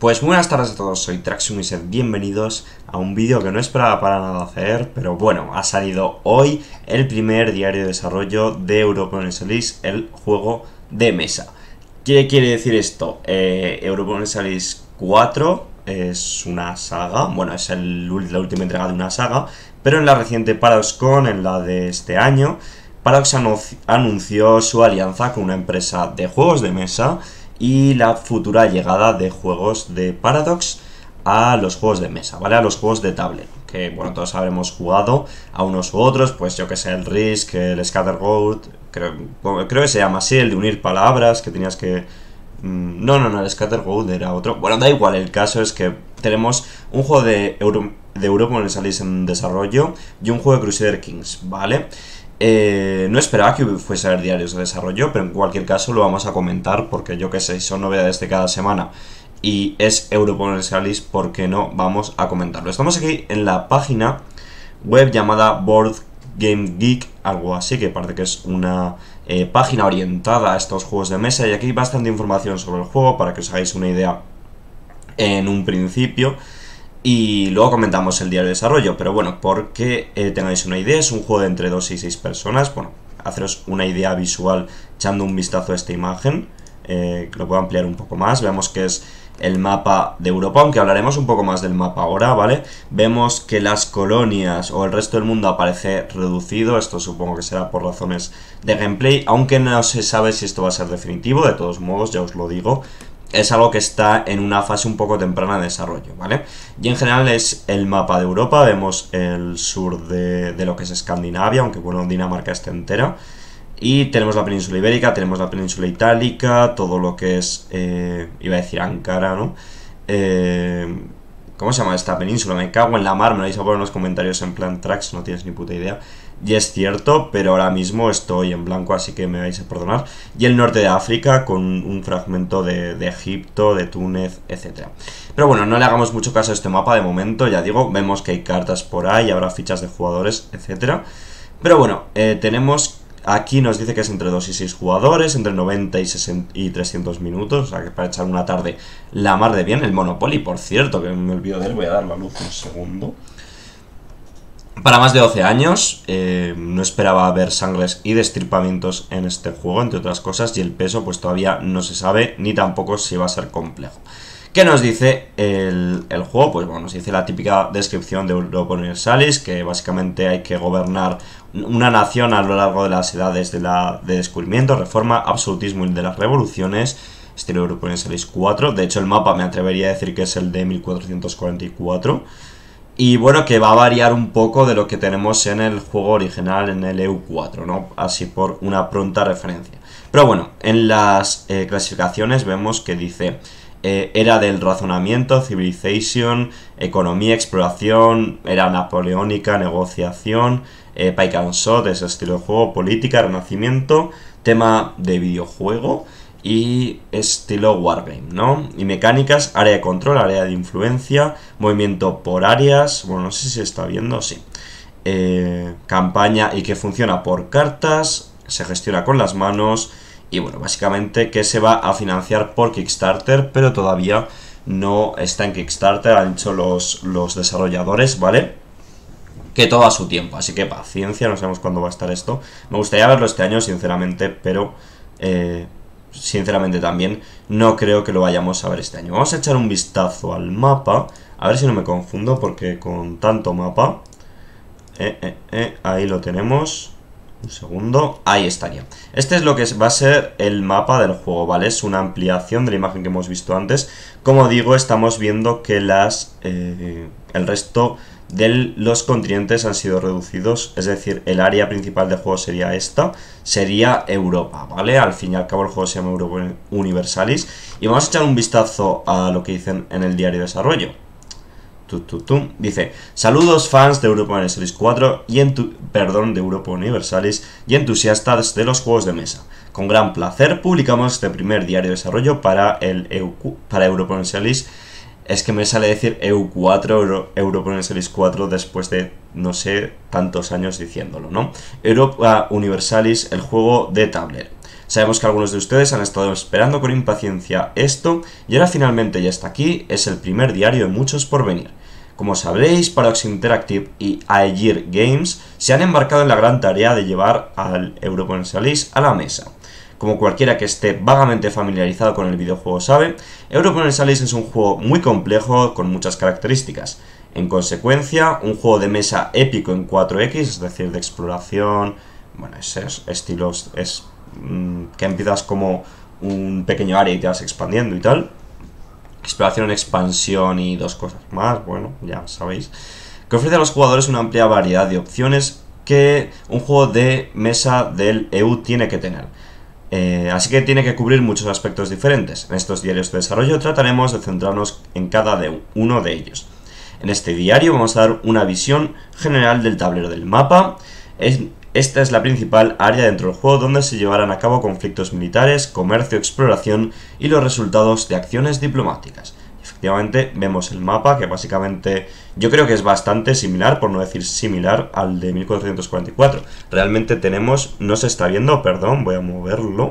Pues buenas tardes a todos, soy Traxum y sed bienvenidos a un vídeo que no esperaba para nada hacer, pero bueno, ha salido hoy el primer diario de desarrollo de Europa Solis, el juego de mesa. ¿Qué quiere decir esto? Eh, Europa Universalis 4 es una saga, bueno, es la última entrega de una saga, pero en la reciente ParadoxCon, en la de este año, Paradox anunció su alianza con una empresa de juegos de mesa y la futura llegada de juegos de Paradox a los juegos de mesa, ¿vale? A los juegos de tablet, que bueno, todos habremos jugado a unos u otros, pues yo que sé, el Risk, el Scatter creo, que se llama así, el de unir palabras, que tenías que... Mm, no, no, no, el Scatter era otro. Bueno, da igual, el caso es que tenemos un juego de, de Europa en el en desarrollo y un juego de Crusader Kings, ¿vale? Eh, no esperaba que fuese a haber diarios de desarrollo, pero en cualquier caso lo vamos a comentar porque yo que sé, son novedades de cada semana y es Europonercialis, ¿por qué no? Vamos a comentarlo. Estamos aquí en la página web llamada Board Game Geek, algo así, que parece que es una eh, página orientada a estos juegos de mesa y aquí hay bastante información sobre el juego para que os hagáis una idea en un principio y luego comentamos el diario de desarrollo, pero bueno, porque eh, tengáis una idea, es un juego de entre 2 y 6 personas, bueno, haceros una idea visual echando un vistazo a esta imagen, eh, lo puedo ampliar un poco más, Vemos que es el mapa de Europa, aunque hablaremos un poco más del mapa ahora, ¿vale? Vemos que las colonias o el resto del mundo aparece reducido, esto supongo que será por razones de gameplay, aunque no se sabe si esto va a ser definitivo, de todos modos, ya os lo digo, es algo que está en una fase un poco temprana de desarrollo, ¿vale? Y en general es el mapa de Europa, vemos el sur de, lo que es Escandinavia, aunque bueno, Dinamarca está entera. Y tenemos la península ibérica, tenemos la península itálica, todo lo que es, eh, iba a decir Ankara, ¿no? Eh, ¿Cómo se llama esta península? Me cago en la mar, me lo vais a poner en los comentarios en plan tracks, no tienes ni puta idea y es cierto, pero ahora mismo estoy en blanco, así que me vais a perdonar. Y el norte de África con un fragmento de, Egipto, de Túnez, etc. Pero bueno, no le hagamos mucho caso a este mapa de momento, ya digo, vemos que hay cartas por ahí, habrá fichas de jugadores, etc. Pero bueno, eh, tenemos... Aquí nos dice que es entre 2 y 6 jugadores, entre 90 y, y 300 minutos, o sea que para echar una tarde la mar de bien. El Monopoly, por cierto, que me olvido de él, voy a dar la luz un segundo para más de 12 años. Eh, no esperaba ver sangres y destripamientos en este juego, entre otras cosas, y el peso pues todavía no se sabe, ni tampoco si va a ser complejo. ¿Qué nos dice el, juego? Pues bueno, nos dice la típica descripción de Europa Universalis, que básicamente hay que gobernar una nación a lo largo de las edades de, la, de descubrimiento, reforma, absolutismo y de las revoluciones, estilo Europa Universalis 4. De hecho, el mapa me atrevería a decir que es el de 1444. Y bueno, que va a variar un poco de lo que tenemos en el juego original, en el EU4, ¿no? Así por una pronta referencia. Pero bueno, en las eh, clasificaciones vemos que dice eh, era del razonamiento, civilization, economía, exploración, era napoleónica, negociación, eh, pike ese estilo de juego, política, renacimiento, tema de videojuego y estilo Wargame, ¿no? Y mecánicas, área de control, área de influencia, movimiento por áreas, bueno, no sé si se está viendo, sí. Eh, campaña y que funciona por cartas, se gestiona con las manos y bueno, básicamente que se va a financiar por Kickstarter, pero todavía no está en Kickstarter, han hecho los, los desarrolladores, ¿vale? Que todo a su tiempo, así que paciencia, no sabemos cuándo va a estar esto. Me gustaría verlo este año, sinceramente, pero... Eh, sinceramente también no creo que lo vayamos a ver este año. Vamos a echar un vistazo al mapa, a ver si no me confundo porque con tanto mapa... Eh, eh, eh, ahí lo tenemos. Un segundo. Ahí estaría. Este es lo que va a ser el mapa del juego, ¿vale? Es una ampliación de la imagen que hemos visto antes. Como digo, estamos viendo que las... el resto de los continentes han sido reducidos, es decir, el área principal de juego sería esta, sería Europa, ¿vale? Al fin y al cabo el juego se llama Europa Universalis y vamos a echar un vistazo a lo que dicen en el diario de desarrollo. Dice, saludos fans de Europa Universalis 4 y en perdón, de Europa Universalis y entusiastas de los juegos de mesa. Con gran placer publicamos este primer diario de desarrollo para, el para Europa Universalis es que me sale decir EU4, Euro, Series 4, después de no sé tantos años diciéndolo, ¿no? Europa Universalis, el juego de tablet. Sabemos que algunos de ustedes han estado esperando con impaciencia esto, y ahora finalmente ya está aquí, es el primer diario de muchos por venir. Como sabréis, Paradox Interactive y Aegir Games se han embarcado en la gran tarea de llevar al Europa a la mesa como cualquiera que esté vagamente familiarizado con el videojuego sabe, Europa Universalis es un juego muy complejo con muchas características. En consecuencia, un juego de mesa épico en 4X, es decir, de exploración, bueno, es, es estilos, es mm, que empiezas como un pequeño área y te vas expandiendo y tal. Exploración, expansión y dos cosas más, bueno, ya sabéis. Que ofrece a los jugadores una amplia variedad de opciones que un juego de mesa del EU tiene que tener. Eh, así que tiene que cubrir muchos aspectos diferentes. En estos diarios de desarrollo trataremos de centrarnos en cada uno de ellos. En este diario vamos a dar una visión general del tablero del mapa. esta es la principal área dentro del juego donde se llevarán a cabo conflictos militares, comercio, exploración y los resultados de acciones diplomáticas vemos el mapa que básicamente yo creo que es bastante similar, por no decir similar, al de 1444. Realmente tenemos, no se está viendo, perdón, voy a moverlo.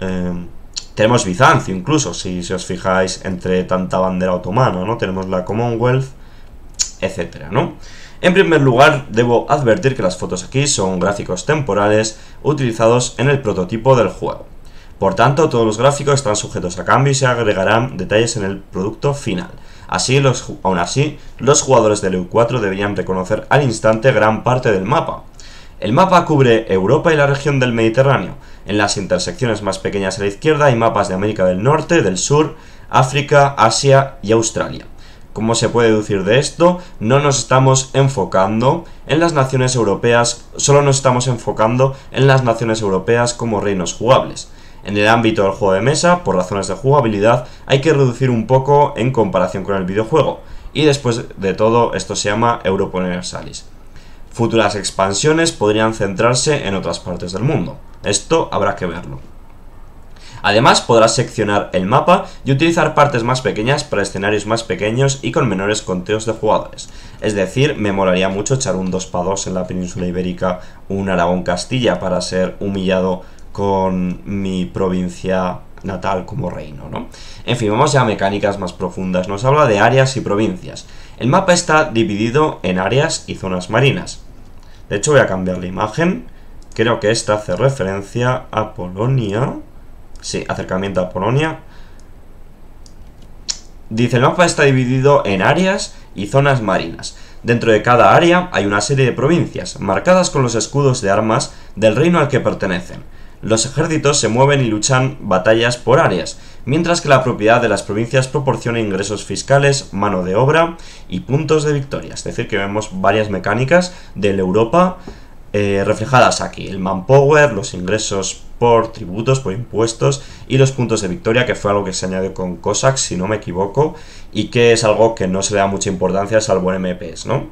Em, tenemos Bizancio incluso, si, si os fijáis, entre tanta bandera otomana, ¿no? Tenemos la Commonwealth, etcétera, ¿no? En primer lugar, debo advertir que las fotos aquí son gráficos temporales utilizados en el prototipo del juego. Por tanto, todos los gráficos están sujetos a cambio y se agregarán detalles en el producto final. Así, aún así, los jugadores del EU4 deberían reconocer al instante gran parte del mapa. El mapa cubre Europa y la región del Mediterráneo. En las intersecciones más pequeñas a la izquierda hay mapas de América del Norte, del Sur, África, Asia y Australia. Como se puede deducir de esto, no nos estamos enfocando en las naciones europeas, solo nos estamos enfocando en las naciones europeas como reinos jugables. En el ámbito del juego de mesa, por razones de jugabilidad, hay que reducir un poco en comparación con el videojuego. Y después de todo, esto se llama Europa Universalis. Futuras expansiones podrían centrarse en otras partes del mundo. Esto habrá que verlo. Además, podrás seccionar el mapa y utilizar partes más pequeñas para escenarios más pequeños y con menores conteos de jugadores. Es decir, me molaría mucho echar un 2x2 en la península ibérica un Aragón-Castilla para ser humillado con mi provincia natal como reino, ¿no? En fin, vamos ya a mecánicas más profundas. Nos habla de áreas y provincias. El mapa está dividido en áreas y zonas marinas. De hecho, voy a cambiar la imagen. Creo que esta hace referencia a Polonia. Sí, acercamiento a Polonia. Dice, el mapa está dividido en áreas y zonas marinas. Dentro de cada área hay una serie de provincias, marcadas con los escudos de armas del reino al que pertenecen. Los ejércitos se mueven y luchan batallas por áreas, mientras que la propiedad de las provincias proporciona ingresos fiscales, mano de obra y puntos de victoria. Es decir, que vemos varias mecánicas de la Europa eh, reflejadas aquí. El manpower, los ingresos por tributos, por impuestos y los puntos de victoria, que fue algo que se añadió con Cossacks, si no me equivoco, y que es algo que no se le da mucha importancia salvo en MPs, ¿no?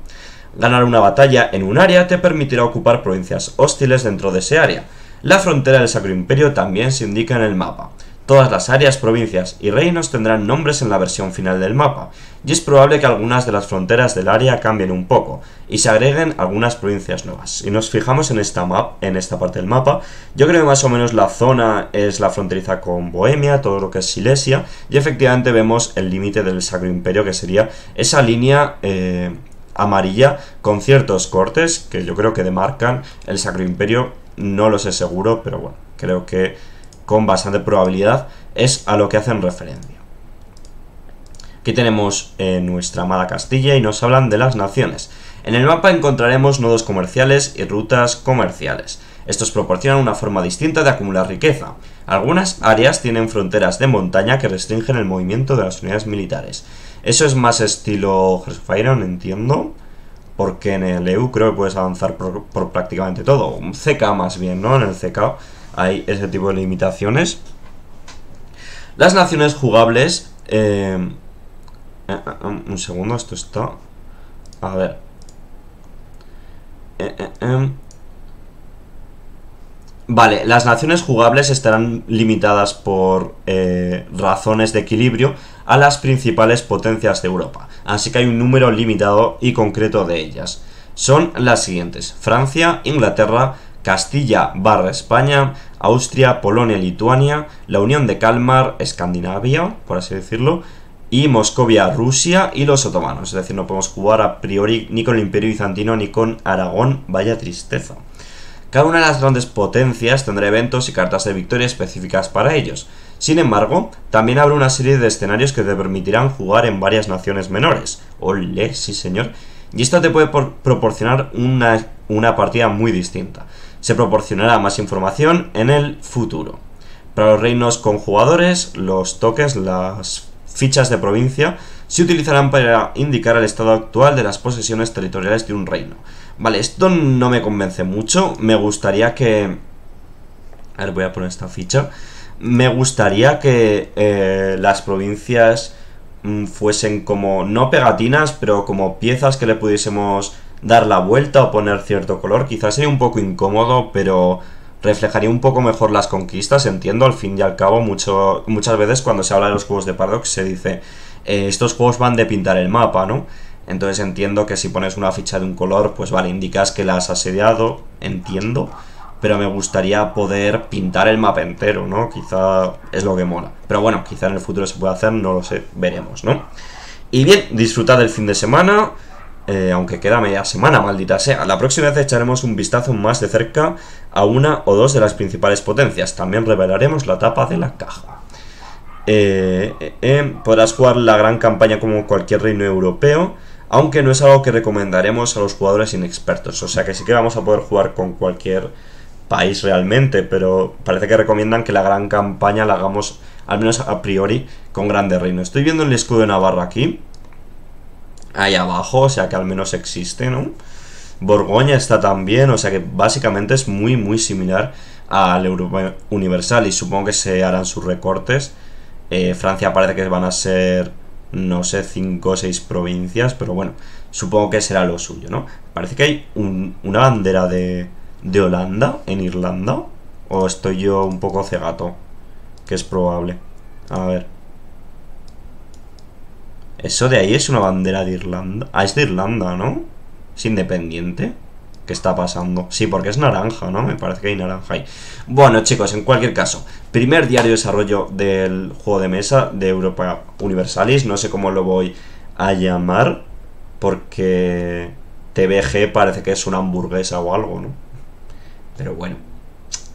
Ganar una batalla en un área te permitirá ocupar provincias hostiles dentro de ese área la frontera del Sacro Imperio también se indica en el mapa. Todas las áreas, provincias y reinos tendrán nombres en la versión final del mapa, y es probable que algunas de las fronteras del área cambien un poco, y se agreguen algunas provincias nuevas. Si nos fijamos en esta, en esta parte del mapa, yo creo que más o menos la zona es la fronteriza con Bohemia, todo lo que es Silesia, y efectivamente vemos el límite del Sacro Imperio, que sería esa línea... Eh, amarilla con ciertos cortes que yo creo que demarcan el Sacro Imperio no lo sé seguro, pero bueno, creo que con bastante probabilidad es a lo que hacen referencia. Aquí tenemos eh, nuestra amada Castilla y nos hablan de las naciones. En el mapa encontraremos nodos comerciales y rutas comerciales. Estos proporcionan una forma distinta de acumular riqueza. Algunas áreas tienen fronteras de montaña que restringen el movimiento de las unidades militares. Eso es más estilo entiendo porque en el EU creo que puedes avanzar por, prácticamente todo, un CK más bien, ¿no? En el CK hay ese tipo de limitaciones. Las naciones jugables... Eh, eh, eh, un segundo, esto está... A ver. Eh, Vale, las naciones jugables estarán limitadas por eh, razones de equilibrio a las principales potencias de Europa, así que hay un número limitado y concreto de ellas. Son las siguientes, Francia, Inglaterra, Castilla barra España, Austria, Polonia, Lituania, la Unión de Kalmar, Escandinavia, por así decirlo, y Moscovia, Rusia y los otomanos, es decir, no podemos jugar a priori ni con el Imperio Bizantino ni con Aragón, vaya tristeza. Cada una de las grandes potencias tendrá eventos y cartas de victoria específicas para ellos. Sin embargo, también habrá una serie de escenarios que te permitirán jugar en varias naciones menores. Ole, sí señor. Y esto te puede proporcionar una, partida muy distinta. Se proporcionará más información en el futuro. Para los reinos con jugadores, los toques, las fichas de provincia, se utilizarán para indicar el estado actual de las posesiones territoriales de un reino. Vale, esto no me convence mucho. Me gustaría que... A ver, voy a poner esta ficha. Me gustaría que eh, las provincias mm, fuesen como, no pegatinas, pero como piezas que le pudiésemos dar la vuelta o poner cierto color. Quizás sería un poco incómodo, pero reflejaría un poco mejor las conquistas, entiendo, al fin y al cabo, mucho, muchas veces cuando se habla de los juegos de Paradox se dice, eh, estos juegos van de pintar el mapa, ¿no? Entonces entiendo que si pones una ficha de un color, pues vale, indicas que la has asediado, entiendo, pero me gustaría poder pintar el mapa entero, ¿no? Quizá es lo que mola. Pero bueno, quizá en el futuro se pueda hacer, no lo sé, veremos, ¿no? Y bien, disfrutad el fin de semana, eh, aunque queda media semana, maldita sea. La próxima vez echaremos un vistazo más de cerca a una o dos de las principales potencias. También revelaremos la tapa de la caja. Eh, eh, podrás jugar la gran campaña como cualquier reino europeo aunque no es algo que recomendaremos a los jugadores inexpertos, o sea que sí que vamos a poder jugar con cualquier país realmente, pero parece que recomiendan que la gran campaña la hagamos, al menos a priori, con Grande Reino. Estoy viendo el escudo de Navarra aquí, ahí abajo, o sea que al menos existe, ¿no? Borgoña está también, o sea que básicamente es muy, muy similar al Europa Universal y supongo que se harán sus recortes. Eh, Francia parece que van a ser no sé, cinco o seis provincias, pero bueno, supongo que será lo suyo, ¿no? Parece que hay una bandera de, de Holanda en Irlanda, o estoy yo un poco cegato, que es probable. A ver. Eso de ahí es una bandera de Irlanda. Ah, es de Irlanda, ¿no? Es independiente. ¿Qué está pasando. Sí, porque es naranja, ¿no? Me parece que hay naranja ahí. Bueno, chicos, en cualquier caso, primer diario de desarrollo del juego de mesa de Europa Universalis. No sé cómo lo voy a llamar, porque TBG parece que es una hamburguesa o algo, ¿no? Pero bueno,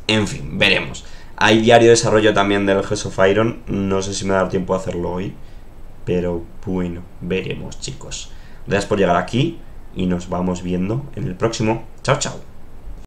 en fin, veremos. Hay diario de desarrollo también del Hearts of Iron. No sé si me va a dar tiempo a hacerlo hoy. Pero bueno, veremos, chicos. Gracias por llegar aquí y nos vamos viendo en el próximo. Chao, chao.